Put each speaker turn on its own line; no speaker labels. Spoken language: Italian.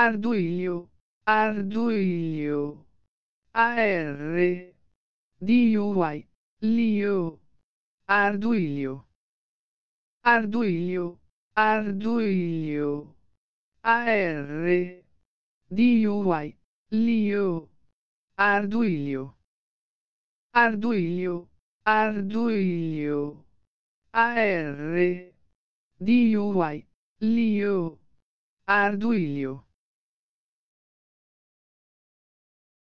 Arduilio, Arduilio. AR. DUI, Lio. Arduilio. Arduilio, Arduilio. AR. DUI, Lio. Arduilio. Arduilio, Arduilio. AR. DUI, Lio. Arduilio.